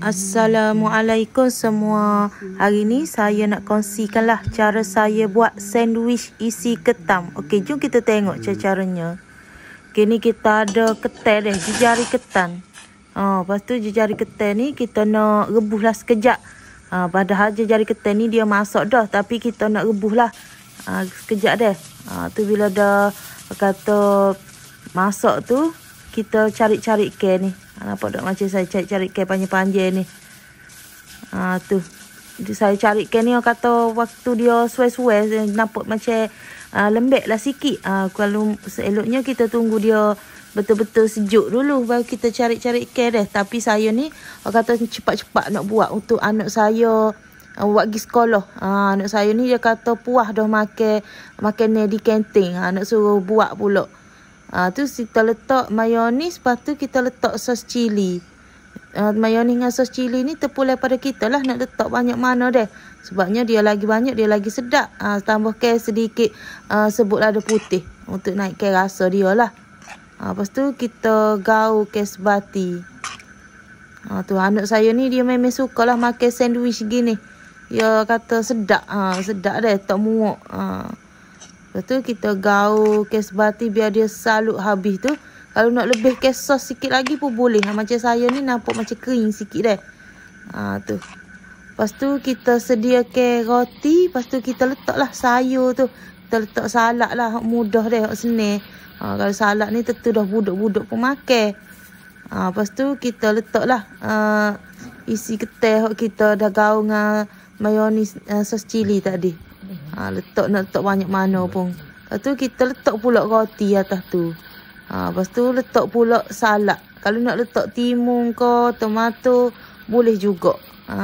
Assalamualaikum semua. Hari ni saya nak lah cara saya buat sandwich isi ketam. Okey, jom kita tengok cara-caranya. Okey, ni kita ada ketam dah, jejari ketan. Ha, oh, lepas tu jejari ketam ni kita nak rebuslah sekejap. Ha, padahal jejari ketam ni dia masuk dah, tapi kita nak rebuslah. Ha, sekejap dah. Ha, tu bila dah kata masuk tu, kita cari-cari ke ni. Ha, nampak tak macam saya cari-cari ke panjang-panjang ni. Ha, tu. Saya cari ke ni orang kata waktu dia suai-suai nampak macam uh, lembek lah sikit. Ha, kalau seeloknya kita tunggu dia betul-betul sejuk dulu baru kita cari-cari ke dah. Tapi saya ni orang kata cepat-cepat nak buat untuk anak saya uh, buat pergi sekolah. Ha, anak saya ni dia kata puah dah makan makan di kenting. Ha, nak suruh buat pulak. Ha, tu kita letak mayonis, lepas tu kita letak sos cili. Uh, mayonis dengan sos cili ni terpulai pada kita lah nak letak banyak mana deh. Sebabnya dia lagi banyak, dia lagi sedap. Ha, ah, ke sedikit uh, sebut lada putih untuk naik ke rasa dia lah. Ha, lepas tu kita gaul ke sebati. Ha, tu anak saya ni dia memang suka lah makan sandwich gini. Dia kata sedap. Ha, sedap deh, tak muak. Ha. Lepas tu kita gaul kes bati biar dia salut habis tu. Kalau nak lebih kes sos sikit lagi pun boleh. Ha, macam saya ni nampak macam kering sikit dah. Ha, tu. Lepas tu kita ke roti. Lepas tu kita letaklah sayur tu. Kita letak salak lah. Mudah dah. Ha, kalau salak ni tetu dah budak-budak pun makan. Ha, lepas tu kita letaklah uh, isi ketih kita dah gaul dengan mayonis uh, sos cili tadi. Ha, letak nak letak banyak mana pun. Lepas tu kita letak pula roti atas tu. Ha, lepas tu letak pula salak. Kalau nak letak timun ke tomato boleh juga. Ha.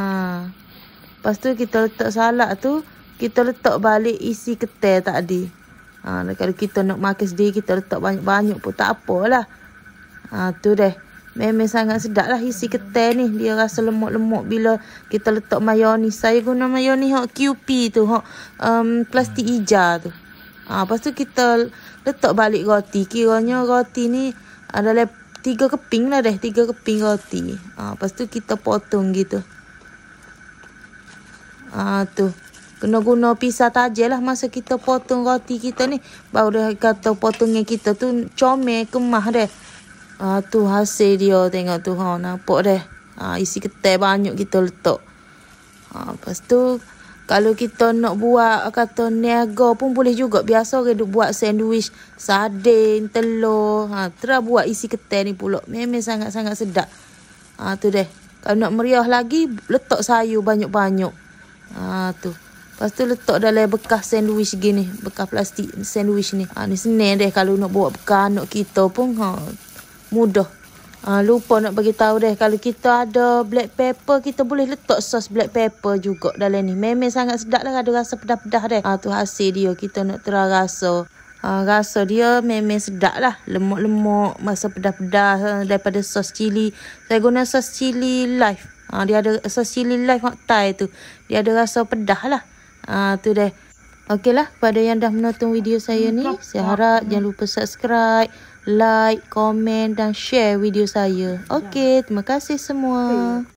Lepas tu kita letak salak tu. Kita letak balik isi ketel tadi. Ha, kalau kita nak makan sendiri kita letak banyak-banyak pun tak apalah. Ha, tu deh. Memang sangat sedap lah isi ketel ni. Dia rasa lemuk-lemuk bila kita letak mayonis. Saya guna mayonis hok QP tu. Hok um, plastik hijau tu. Ha, lepas tu kita letak balik roti. Kiranya roti ni adalah tiga keping lah deh. Tiga keping roti. Ha, lepas tu kita potong gitu. Ha, tu. Kena guna pisah tajel lah masa kita potong roti kita ni. Baru dia kata potongnya kita tu comel kemah deh. Ah tu hasil dia tengok tu ha nampak dah. Ah isi ketai banyak kita letak. Ah lepas tu kalau kita nak buat kata niaga pun boleh juga. Biasa orang duk buat sandwich sardin, telur. Ha ah, tera buat isi ketai ni pula. Memang sangat-sangat sedap. Ah tu deh. Kalau nak meriah lagi letak sayur banyak-banyak. Ah tu. Lepas tu letak dalam bekas sandwich gini. Bekas plastik sandwich ni. Ha, ni senang deh kalau nak buat bekas anak kita pun. Ha, mudah. Ha, lupa nak bagi tahu deh kalau kita ada black pepper kita boleh letak sos black pepper juga dalam ni. Memang sangat sedap lah ada rasa pedas pedah deh. Ha, tu hasil dia kita nak tera rasa. Ha, rasa dia memang sedap lah. Lemak-lemak masa pedas pedah eh, daripada sos cili. Saya guna sos cili live. Ha, dia ada sos cili live waktu tu. Dia ada rasa pedah lah. Ha, tu deh. Okey lah, pada yang dah menonton video saya ni, saya harap hmm. jangan lupa subscribe, like, komen dan share video saya. Okey, terima kasih semua.